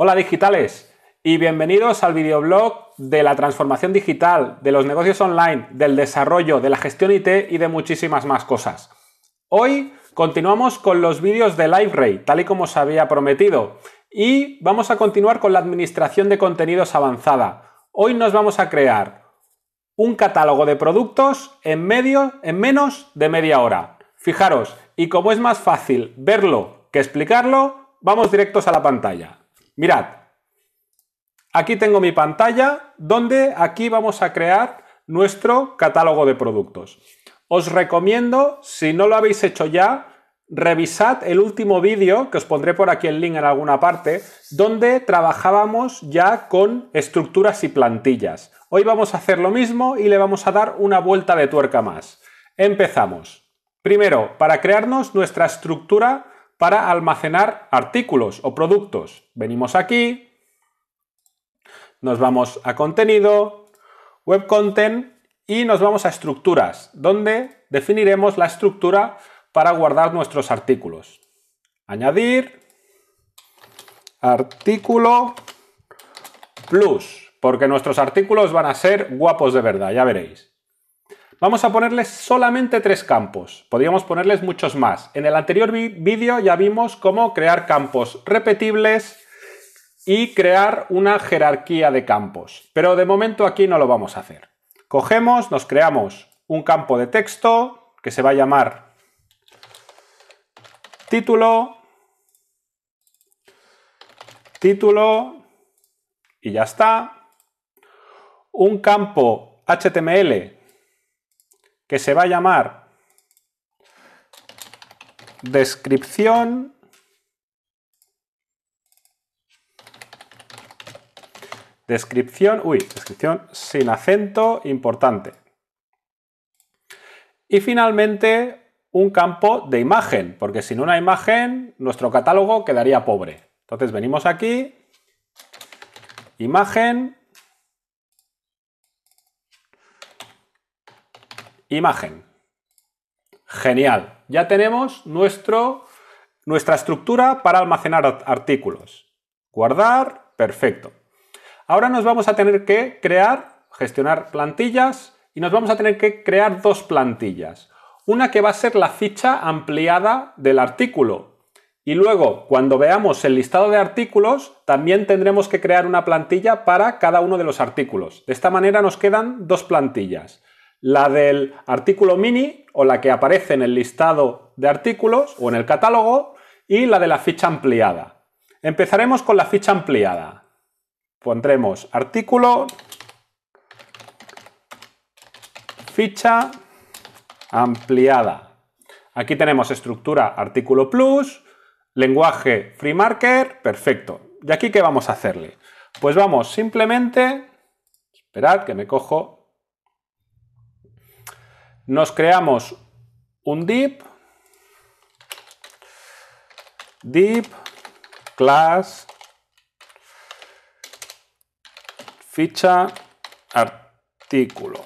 Hola digitales y bienvenidos al videoblog de la transformación digital, de los negocios online, del desarrollo, de la gestión IT y de muchísimas más cosas. Hoy continuamos con los vídeos de LiveRay, tal y como os había prometido, y vamos a continuar con la administración de contenidos avanzada. Hoy nos vamos a crear un catálogo de productos en, en menos de media hora. Fijaros, y como es más fácil verlo que explicarlo, vamos directos a la pantalla. Mirad, aquí tengo mi pantalla donde aquí vamos a crear nuestro catálogo de productos. Os recomiendo, si no lo habéis hecho ya, revisad el último vídeo, que os pondré por aquí el link en alguna parte, donde trabajábamos ya con estructuras y plantillas. Hoy vamos a hacer lo mismo y le vamos a dar una vuelta de tuerca más. Empezamos. Primero, para crearnos nuestra estructura para almacenar artículos o productos. Venimos aquí, nos vamos a contenido, web content y nos vamos a estructuras, donde definiremos la estructura para guardar nuestros artículos. Añadir artículo plus, porque nuestros artículos van a ser guapos de verdad, ya veréis. Vamos a ponerles solamente tres campos. Podríamos ponerles muchos más. En el anterior vídeo ya vimos cómo crear campos repetibles y crear una jerarquía de campos. Pero de momento aquí no lo vamos a hacer. Cogemos, nos creamos un campo de texto que se va a llamar título, título y ya está. Un campo HTML que se va a llamar descripción descripción, uy, descripción sin acento, importante. Y finalmente un campo de imagen, porque sin una imagen nuestro catálogo quedaría pobre. Entonces venimos aquí, imagen, imagen. Genial, ya tenemos nuestro, nuestra estructura para almacenar artículos. Guardar, perfecto. Ahora nos vamos a tener que crear, gestionar plantillas y nos vamos a tener que crear dos plantillas. Una que va a ser la ficha ampliada del artículo, y luego, cuando veamos el listado de artículos, también tendremos que crear una plantilla para cada uno de los artículos. De esta manera nos quedan dos plantillas la del artículo mini o la que aparece en el listado de artículos o en el catálogo y la de la ficha ampliada. Empezaremos con la ficha ampliada. Pondremos artículo, ficha ampliada. Aquí tenemos estructura artículo plus, lenguaje free marker, perfecto. ¿Y aquí qué vamos a hacerle? Pues vamos simplemente, esperad que me cojo nos creamos un dip dip, class ficha artículo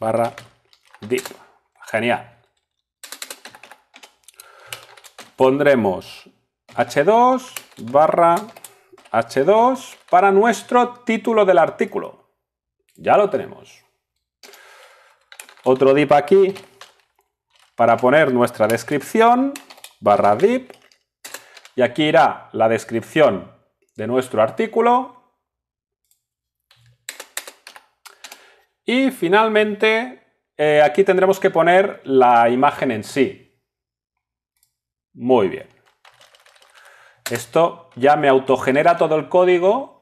barra dip, Genial. Pondremos h2 barra h2 para nuestro título del artículo. Ya lo tenemos. Otro dip aquí para poner nuestra descripción, barra dip y aquí irá la descripción de nuestro artículo. Y finalmente, eh, aquí tendremos que poner la imagen en sí. Muy bien. Esto ya me autogenera todo el código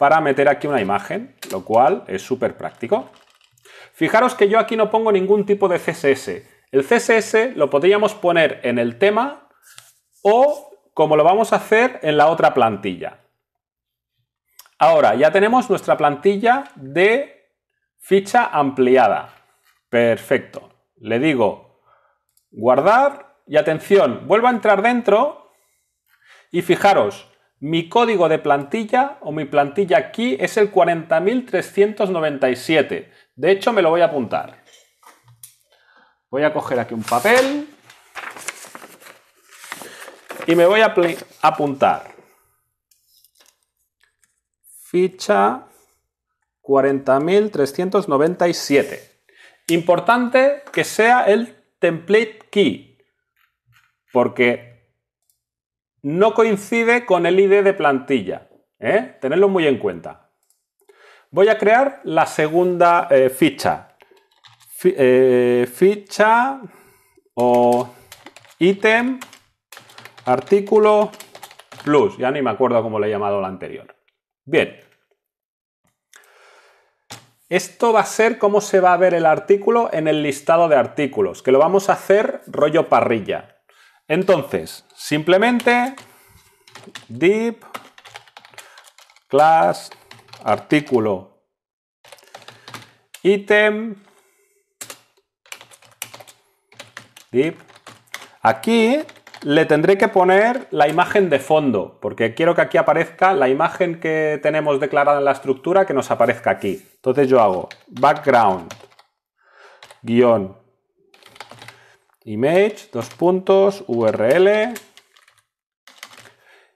para meter aquí una imagen, lo cual es súper práctico. Fijaros que yo aquí no pongo ningún tipo de CSS. El CSS lo podríamos poner en el tema o como lo vamos a hacer en la otra plantilla. Ahora, ya tenemos nuestra plantilla de ficha ampliada. Perfecto. Le digo guardar y atención, vuelvo a entrar dentro y fijaros, mi código de plantilla o mi plantilla aquí es el 40.397. De hecho, me lo voy a apuntar. Voy a coger aquí un papel y me voy a apuntar. Ficha 40.397. Importante que sea el template key, porque no coincide con el ID de plantilla. ¿eh? Tenedlo muy en cuenta. Voy a crear la segunda eh, ficha. Eh, ficha o ítem artículo plus. Ya ni me acuerdo cómo le he llamado la anterior. Bien. Esto va a ser cómo se va a ver el artículo en el listado de artículos, que lo vamos a hacer rollo parrilla. Entonces, simplemente div class artículo item, div aquí le tendré que poner la imagen de fondo, porque quiero que aquí aparezca la imagen que tenemos declarada en la estructura que nos aparezca aquí. Entonces yo hago background guión image, dos puntos, url.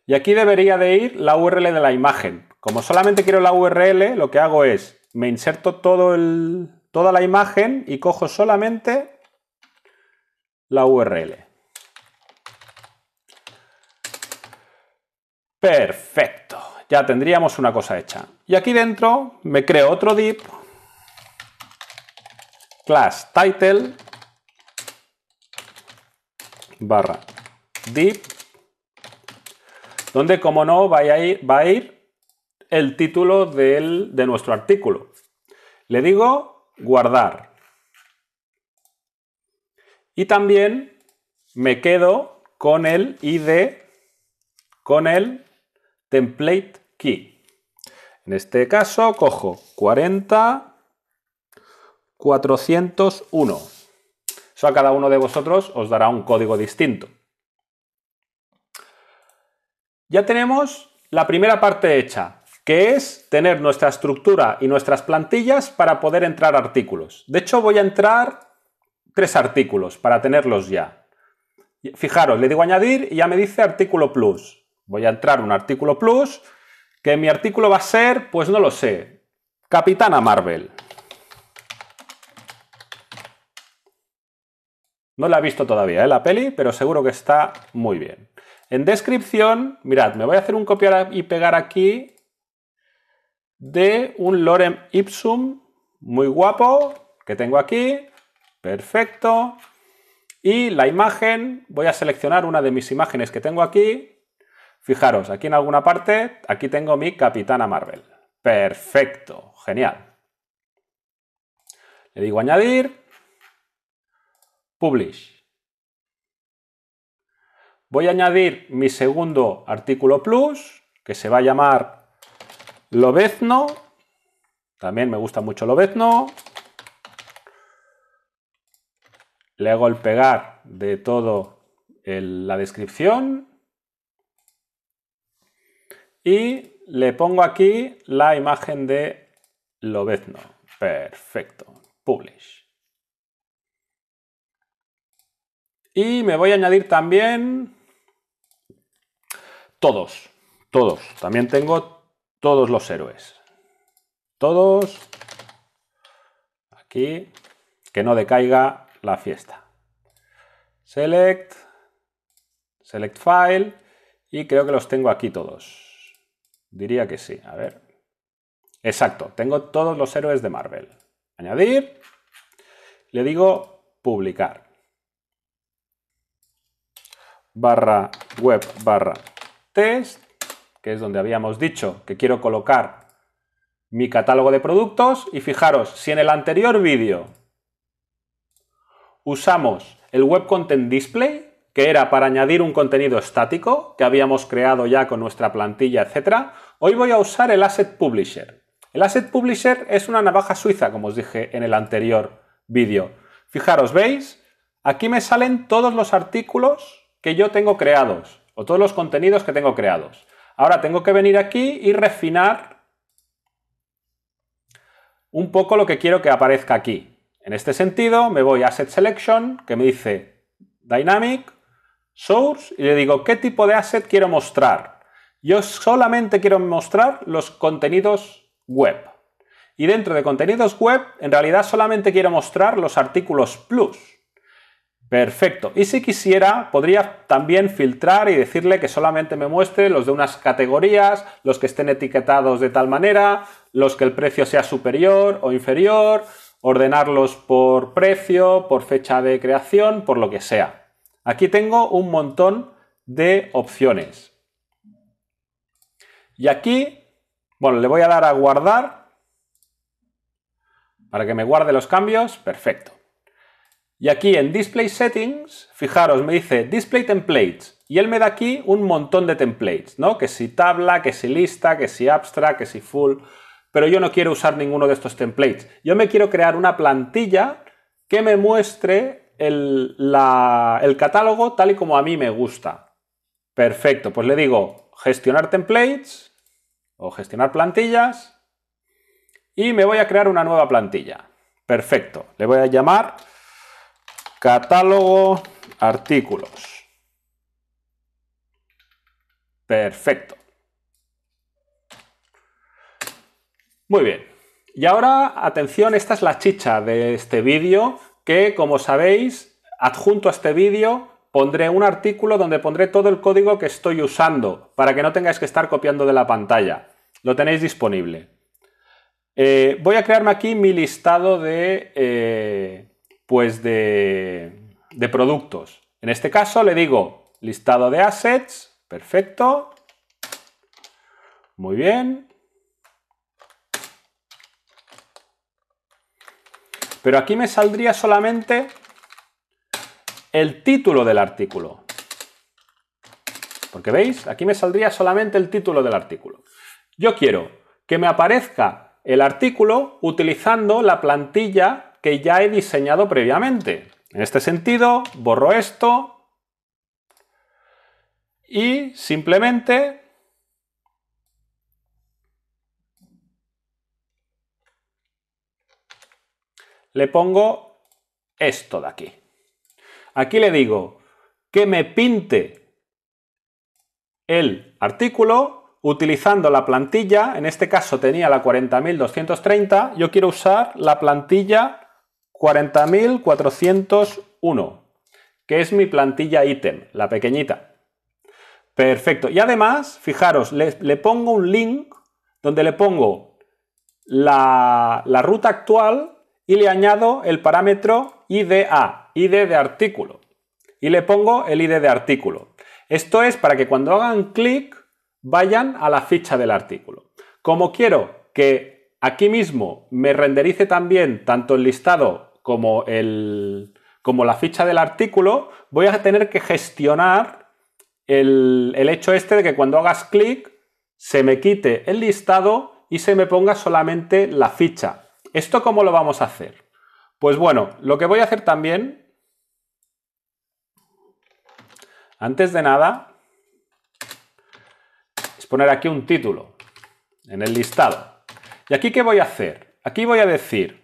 Y aquí debería de ir la url de la imagen. Como solamente quiero la url, lo que hago es, me inserto toda la imagen y cojo solamente la url. Perfecto, ya tendríamos una cosa hecha. Y aquí dentro me creo otro div, class title, barra div, donde, como no, va a ir, va a ir el título de nuestro artículo. Le digo guardar. Y también me quedo con el ID, con el template key. En este caso cojo 40 401. Eso a cada uno de vosotros os dará un código distinto. Ya tenemos la primera parte hecha, que es tener nuestra estructura y nuestras plantillas para poder entrar artículos. De hecho, voy a entrar tres artículos para tenerlos ya. Fijaros, le digo añadir y ya me dice artículo plus. Voy a entrar un artículo plus, que mi artículo va a ser, pues no lo sé, Capitana Marvel. No la he visto todavía, ¿eh? la peli, pero seguro que está muy bien. En descripción, mirad, me voy a hacer un copiar y pegar aquí de un lorem ipsum muy guapo que tengo aquí. Perfecto. Y la imagen, voy a seleccionar una de mis imágenes que tengo aquí. Fijaros, aquí en alguna parte, aquí tengo mi Capitana Marvel. Perfecto, genial. Le digo añadir publish. Voy a añadir mi segundo artículo plus, que se va a llamar lobezno. También me gusta mucho lobezno. Le hago el pegar de todo la descripción. Y le pongo aquí la imagen de lobezno. Perfecto. Publish. Y me voy a añadir también todos, todos. También tengo todos los héroes. Todos. Aquí. Que no decaiga la fiesta. Select. Select file. Y creo que los tengo aquí todos. Diría que sí. A ver. Exacto. Tengo todos los héroes de Marvel. Añadir. Le digo publicar barra web barra test, que es donde habíamos dicho que quiero colocar mi catálogo de productos. Y fijaros, si en el anterior vídeo usamos el Web Content Display, que era para añadir un contenido estático que habíamos creado ya con nuestra plantilla, etc. Hoy voy a usar el Asset Publisher. El Asset Publisher es una navaja suiza, como os dije en el anterior vídeo. Fijaros, ¿veis? Aquí me salen todos los artículos que yo tengo creados o todos los contenidos que tengo creados. Ahora tengo que venir aquí y refinar un poco lo que quiero que aparezca aquí. En este sentido, me voy a Asset Selection, que me dice Dynamic, Source, y le digo qué tipo de asset quiero mostrar. Yo solamente quiero mostrar los contenidos web. Y dentro de contenidos web, en realidad solamente quiero mostrar los artículos plus. Perfecto. Y si quisiera, podría también filtrar y decirle que solamente me muestre los de unas categorías, los que estén etiquetados de tal manera, los que el precio sea superior o inferior, ordenarlos por precio, por fecha de creación, por lo que sea. Aquí tengo un montón de opciones. Y aquí, bueno, le voy a dar a guardar para que me guarde los cambios. Perfecto. Y aquí en Display Settings, fijaros, me dice Display Templates. Y él me da aquí un montón de templates, ¿no? Que si tabla, que si lista, que si abstract, que si full. Pero yo no quiero usar ninguno de estos templates. Yo me quiero crear una plantilla que me muestre el, el catálogo tal y como a mí me gusta. Perfecto, pues le digo gestionar templates o gestionar plantillas y me voy a crear una nueva plantilla. Perfecto, le voy a llamar Catálogo, artículos. Perfecto. Muy bien. Y ahora, atención, esta es la chicha de este vídeo, que como sabéis, adjunto a este vídeo pondré un artículo donde pondré todo el código que estoy usando, para que no tengáis que estar copiando de la pantalla. Lo tenéis disponible. Eh, voy a crearme aquí mi listado de... Eh, pues de, productos. En este caso le digo listado de assets, perfecto. Muy bien. Pero aquí me saldría solamente el título del artículo. Porque veis, aquí me saldría solamente el título del artículo. Yo quiero que me aparezca el artículo utilizando la plantilla que ya he diseñado previamente. En este sentido, borro esto y simplemente le pongo esto de aquí. Aquí le digo que me pinte el artículo utilizando la plantilla, en este caso tenía la 40.230, yo quiero usar la plantilla 40.401, que es mi plantilla ítem, la pequeñita. Perfecto. Y además, fijaros, le, pongo un link donde le pongo la, la, ruta actual y le añado el parámetro IDA, ID de artículo. Y le pongo el ID de artículo. Esto es para que cuando hagan clic vayan a la ficha del artículo. Como quiero que aquí mismo me renderice también tanto el listado como, la ficha del artículo, voy a tener que gestionar el, el hecho este de que cuando hagas clic se me quite el listado y se me ponga solamente la ficha. ¿Esto cómo lo vamos a hacer? Pues bueno, lo que voy a hacer también, antes de nada, es poner aquí un título en el listado. ¿Y aquí qué voy a hacer? Aquí voy a decir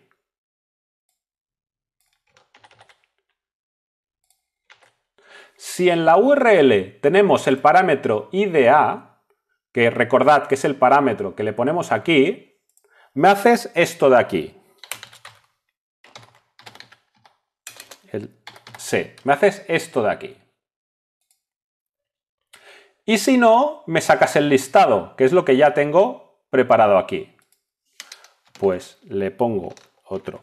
Si en la URL tenemos el parámetro IDA, que recordad que es el parámetro que le ponemos aquí, me haces esto de aquí. El C. Me haces esto de aquí. Y si no, me sacas el listado, que es lo que ya tengo preparado aquí. Pues le pongo otro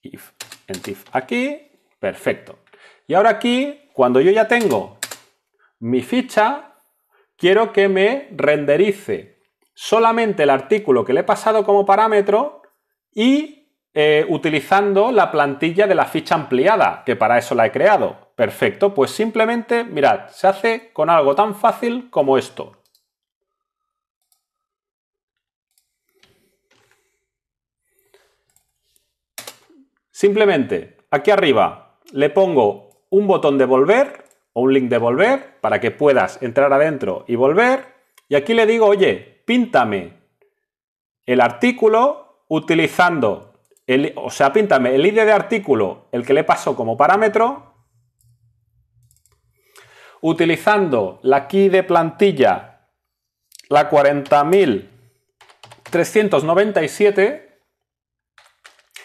if, en if aquí, perfecto. Y ahora aquí, cuando yo ya tengo mi ficha, quiero que me renderice solamente el artículo que le he pasado como parámetro y eh, utilizando la plantilla de la ficha ampliada, que para eso la he creado. Perfecto, pues simplemente, mirad, se hace con algo tan fácil como esto. Simplemente, aquí arriba, le pongo un botón de volver o un link de volver para que puedas entrar adentro y volver. Y aquí le digo, oye, píntame el artículo utilizando, el, o sea, píntame el ID de artículo, el que le paso como parámetro, utilizando la key de plantilla, la 40.397,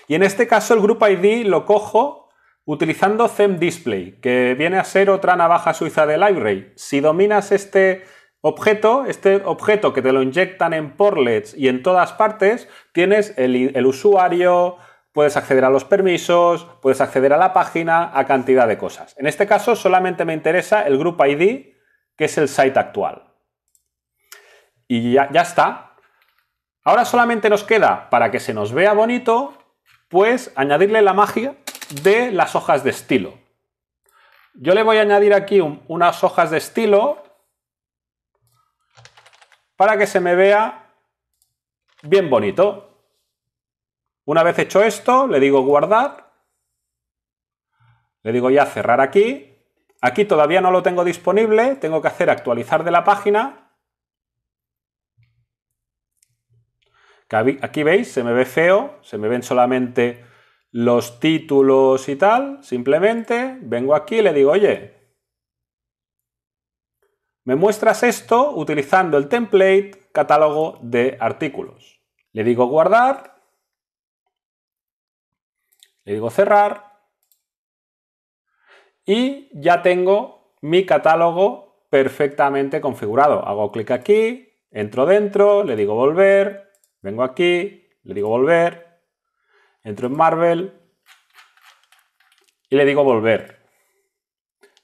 y en este caso el grupo ID lo cojo Utilizando Zen Display, que viene a ser otra navaja suiza de Library, si dominas este objeto, este objeto que te lo inyectan en portlets y en todas partes, tienes el, usuario, puedes acceder a los permisos, puedes acceder a la página, a cantidad de cosas. En este caso solamente me interesa el Group ID, que es el site actual. Y ya, ya, está. Ahora solamente nos queda, para que se nos vea bonito, pues añadirle la magia de las hojas de estilo. Yo le voy a añadir aquí unas hojas de estilo para que se me vea bien bonito. Una vez hecho esto, le digo guardar, le digo ya cerrar aquí, aquí todavía no lo tengo disponible, tengo que hacer actualizar de la página. Aquí veis, se me ve feo, se me ven solamente los títulos y tal, simplemente vengo aquí y le digo, oye, me muestras esto utilizando el template catálogo de artículos. Le digo guardar, le digo cerrar y ya tengo mi catálogo perfectamente configurado. Hago clic aquí, entro dentro, le digo volver, vengo aquí, le digo volver, Entro en Marvel y le digo volver.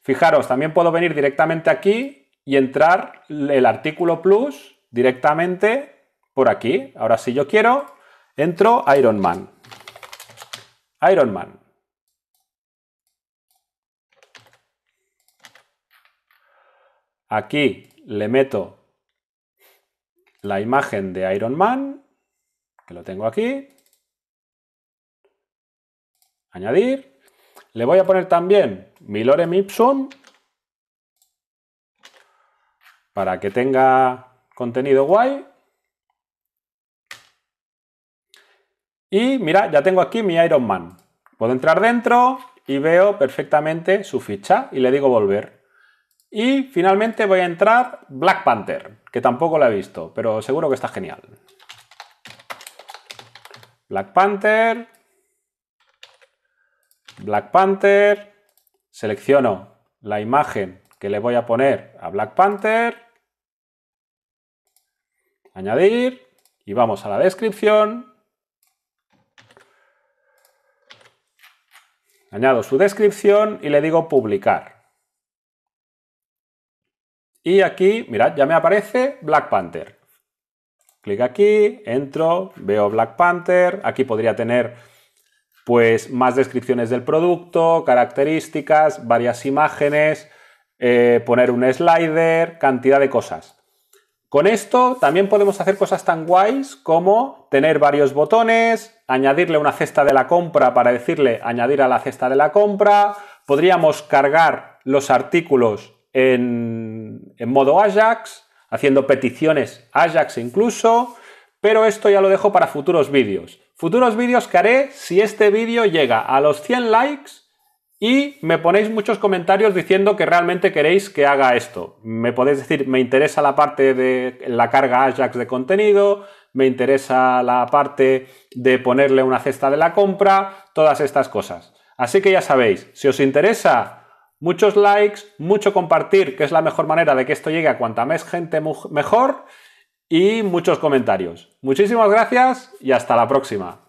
Fijaros, también puedo venir directamente aquí y entrar el artículo plus directamente por aquí. Ahora si yo quiero, entro Iron Man. Iron Man. Aquí le meto la imagen de Iron Man, que lo tengo aquí añadir. Le voy a poner también mi lorem ipsum para que tenga contenido guay. Y mira, ya tengo aquí mi Iron Man. Puedo entrar dentro y veo perfectamente su ficha y le digo volver. Y finalmente voy a entrar Black Panther, que tampoco la he visto, pero seguro que está genial. Black Panther, Black Panther, selecciono la imagen que le voy a poner a Black Panther, añadir y vamos a la descripción. Añado su descripción y le digo publicar. Y aquí, mirad, ya me aparece Black Panther. Clic aquí, entro, veo Black Panther. Aquí podría tener pues más descripciones del producto, características, varias imágenes, eh, poner un slider, cantidad de cosas. Con esto también podemos hacer cosas tan guays como tener varios botones, añadirle una cesta de la compra para decirle añadir a la cesta de la compra, podríamos cargar los artículos en modo Ajax, haciendo peticiones Ajax incluso, pero esto ya lo dejo para futuros vídeos. Futuros vídeos que haré si este vídeo llega a los 100 likes y me ponéis muchos comentarios diciendo que realmente queréis que haga esto. Me podéis decir, me interesa la parte de la carga Ajax de contenido, me interesa la parte de ponerle una cesta de la compra, todas estas cosas. Así que ya sabéis, si os interesa muchos likes, mucho compartir, que es la mejor manera de que esto llegue a cuanta más gente mejor y muchos comentarios. Muchísimas gracias y hasta la próxima.